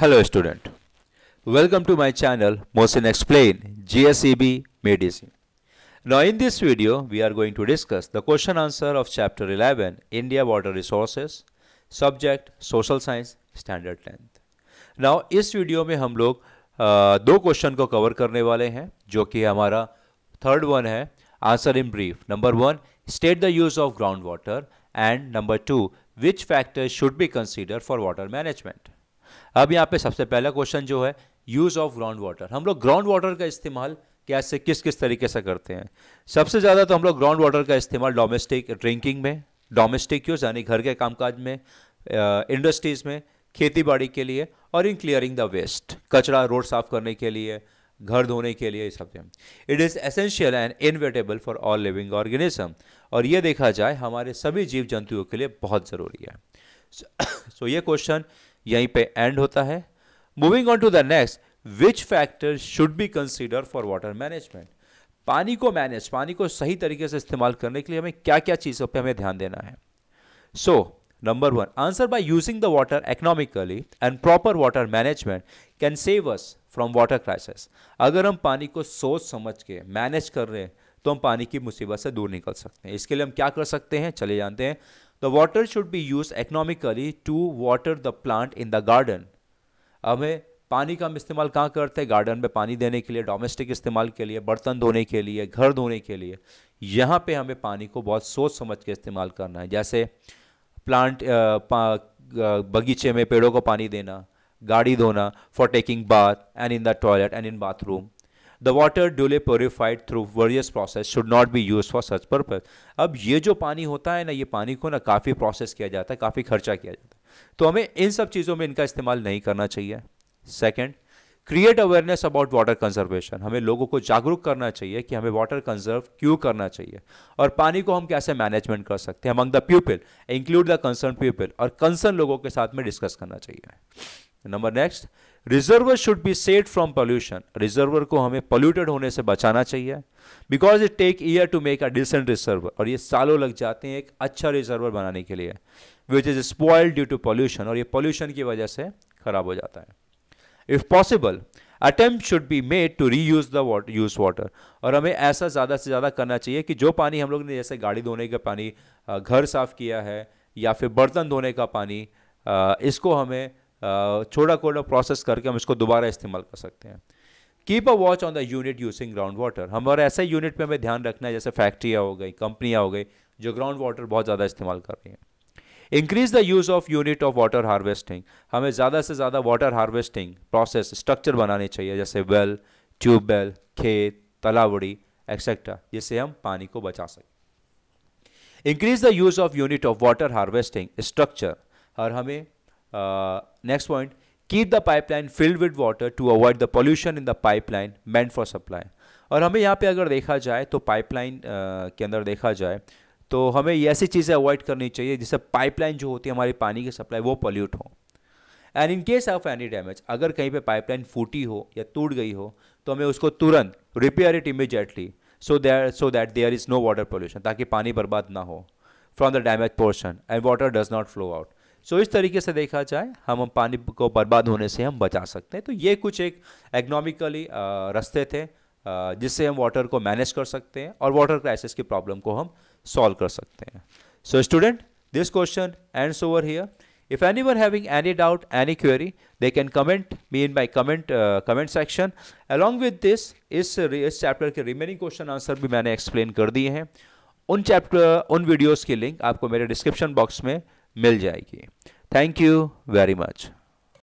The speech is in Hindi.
Hello student welcome to my channel Mohsin explain GSEB medicine now in this video we are going to discuss the question answer of chapter 11 India water resources subject social science standard tenth now इस वीडियो में हम लोग दो क्वेश्चन को कवर करने वाले हैं जो कि हमारा थर्ड वन है answer in brief number one state the use of ground water and number two which factors should be consider for water management अब यहाँ पे सबसे पहला क्वेश्चन जो है यूज़ ऑफ ग्राउंड वाटर हम लोग ग्राउंड वाटर का इस्तेमाल कैसे किस किस तरीके से करते हैं सबसे ज़्यादा तो हम लोग ग्राउंड वाटर का इस्तेमाल डोमेस्टिक ड्रिंकिंग में डोमेस्टिक यूज़ यानी घर के कामकाज में इंडस्ट्रीज़ में खेती बाड़ी के लिए और इन क्लियरिंग द वेस्ट कचरा रोड साफ करने के लिए घर धोने के लिए सब it is essential and inevitable for all living organism और ये देखा जाए हमारे सभी जीव जंतुओं के लिए बहुत ज़रूरी है सो so, so ये क्वेश्चन यहीं पे एंड होता है moving on to the next which factor should be consider for water management पानी को मैनेज पानी को सही तरीके से इस्तेमाल करने के लिए हमें क्या क्या चीज़ों पे हमें ध्यान देना है so number one answer by using the water economically and proper water management can save us from water crisis अगर हम पानी को सोच समझ के मैनेज कर रहे हैं तो हम पानी की मुसीबत से दूर निकल सकते हैं इसके लिए हम क्या कर सकते हैं चले जानते हैं The water should be used economically to water the plant in the garden. हमें पानी का हम इस्तेमाल कहाँ करते हैं गार्डन में पानी देने के लिए डोमेस्टिक इस्तेमाल के लिए बर्तन धोने के लिए घर धोने के लिए यहाँ पे हमें पानी को बहुत सोच समझ के इस्तेमाल करना है जैसे प्लांट बगीचे में पेड़ों को पानी देना गाड़ी धोना for taking bath and in the toilet and in bathroom the water duly purified through various process should not be use for such purpose अब ये जो पानी होता है ना ये पानी को ना काफ़ी प्रोसेस किया जाता है काफ़ी खर्चा किया जाता है तो हमें इन सब चीज़ों में इनका इस्तेमाल नहीं करना चाहिए second create awareness about water conservation हमें लोगों को जागरूक करना चाहिए कि हमें वाटर कंजर्व क्यों करना चाहिए और पानी को हम कैसे मैनेजमेंट कर सकते हैं among the people include the concern people और कंसर्न लोगों के साथ में डिस्कस करना चाहिए number next reservoir should be set from pollution reservoir को हमें पॉल्यूटेड होने से बचाना चाहिए because it take year to make a decent reservoir और ये सालों लग जाते हैं एक अच्छा रिजर्वर बनाने के लिए which is spoiled due to pollution और ये पॉल्यूशन की वजह से खराब हो जाता है if possible attempt should be made to reuse the water use water और हमें ऐसा ज़्यादा से ज़्यादा करना चाहिए कि जो पानी हम लोग ने जैसे गाड़ी धोने का पानी घर साफ़ किया है या फिर बर्तन धोने का पानी इसको हमें छोटा कोड़ा प्रोसेस करके हम इसको दोबारा इस्तेमाल कर सकते हैं keep a watch on the unit using ground water हमारे ऐसे यूनिट पे हमें ध्यान रखना है जैसे फैक्ट्रियाँ हो गई कंपनियाँ हो गई जो ग्राउंड वाटर बहुत ज़्यादा इस्तेमाल कर रही हैं increase the use of unit of water harvesting हमें ज़्यादा से ज़्यादा वाटर हार्वेस्टिंग प्रोसेस स्ट्रक्चर बनानी चाहिए जैसे वेल ट्यूबवेल खेत तलावड़ी एक्सेट्रा जिससे हम पानी को बचा सकें increase the use of unit of water harvesting structure और हमें point uh, next point, keep the pipeline filled with water to avoid the pollution in the pipeline meant for supply. और हमें यहाँ पे अगर देखा जाए तो पाइपलाइन uh, के अंदर देखा जाए तो हमें ऐसी चीज़ें अवॉइड करनी चाहिए जिससे पाइपलाइन जो होती है हमारी पानी की सप्लाई वो पॉल्यूट हो and in case of any damage अगर कहीं पे पाइपलाइन फूटी हो या टूट गई हो तो हमें उसको तुरंत repair it immediately so there so that there is no water pollution ताकि पानी बर्बाद ना हो from the damage portion and water does not flow out so इस तरीके से देखा जाए हम पानी को बर्बाद होने से हम बचा सकते हैं तो ये कुछ एक इकोनॉमिकली रस्ते थे जिससे हम वाटर को मैनेज कर सकते हैं और वाटर क्राइसिस की प्रॉब्लम को हम सॉल्व कर सकते हैं so student this question ends over here if anyone having any doubt any query they can comment me in my comment comment section along with this इस चैप्टर के रिमेनिंग क्वेश्चन आंसर भी मैंने एक्सप्लेन कर दिए हैं उन चैप्टर उन वीडियोज की लिंक आपको मेरे डिस्क्रिप्शन बॉक्स में मिल जाएगी थैंक यू वेरी मच